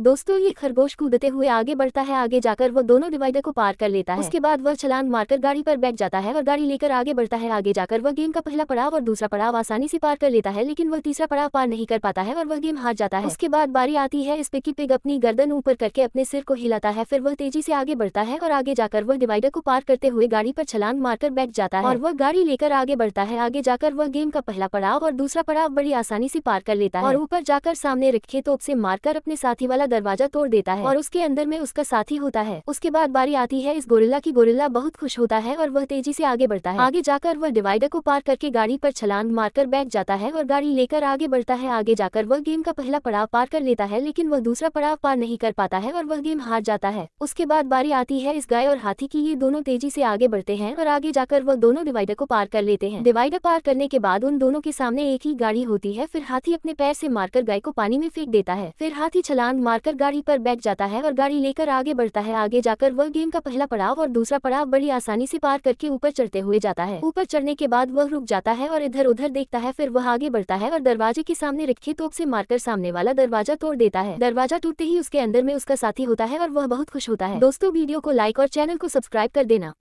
दोस्तों ये खरगोश कूदते हुए आगे बढ़ता है आगे जाकर वो दोनों डिवाइडर को पार कर लेता है उसके बाद वह छलान मारकर गाड़ी पर बैठ जाता है और गाड़ी लेकर आगे बढ़ता है आगे जाकर वह गेम का पहला पड़ाव और दूसरा पड़ाव आसानी से पार कर लेता है लेकिन वह तीसरा पड़ाव पार नहीं कर पाता है और वह गेम हार जाता है उसके बाद बारी आती है इस पिकी पिग अपनी गर्दन ऊपर करके अपने सिर को हिलाता है फिर वह तेजी से आगे बढ़ता है और आगे जाकर वह डिवाइडर को पार करते हुए गाड़ी पर छलान मारकर बैठ जाता है और वह गाड़ी लेकर आगे बढ़ता है आगे जाकर वह गेम का पहला पड़ाव और दूसरा पड़ाव बड़ी आसानी से पार कर लेता है और ऊपर जाकर सामने रखे तो उसे मारकर अपने साथी वाला वाला दरवाजा तोड़ देता है और उसके अंदर में उसका साथी होता है उसके बाद बारी आती है इस गोरिल्ला की गोरिल्ला बहुत खुश होता है और वह तेजी से आगे बढ़ता है आगे जाकर वह डिवाइडर को पार करके गाड़ी पर छलांग मारकर बैठ जाता है और गाड़ी लेकर आगे बढ़ता है आगे जाकर वह गेम का पहला पड़ाव पार कर लेता है लेकिन वह दूसरा पड़ाव पार नहीं कर पाता है और वह गेम हार जाता है उसके बाद बारी आती है इस गाय और हाथी की ये दोनों तेजी से आगे बढ़ते हैं और आगे जाकर वह दोनों डिवाइडर को पार कर लेते हैं डिवाइडर पार करने के बाद उन दोनों के सामने एक ही गाड़ी होती है फिर हाथी अपने पैर से मारकर गाय को पानी में फेंक देता है फिर हाथी छलांग मारकर गाड़ी पर बैठ जाता है और गाड़ी लेकर आगे बढ़ता है आगे जाकर वह गेम का पहला पड़ाव और दूसरा पड़ाव बड़ी आसानी से पार करके ऊपर चढ़ते हुए जाता है ऊपर चढ़ने के बाद वह रुक जाता है और इधर उधर देखता है फिर वह आगे बढ़ता है और दरवाजे के सामने रखे तोप से मारकर सामने वाला दरवाजा तोड़ देता है दरवाजा टूटते ही उसके अंदर में उसका साथी होता है और वह बहुत खुश होता है दोस्तों वीडियो को लाइक और चैनल को सब्सक्राइब कर देना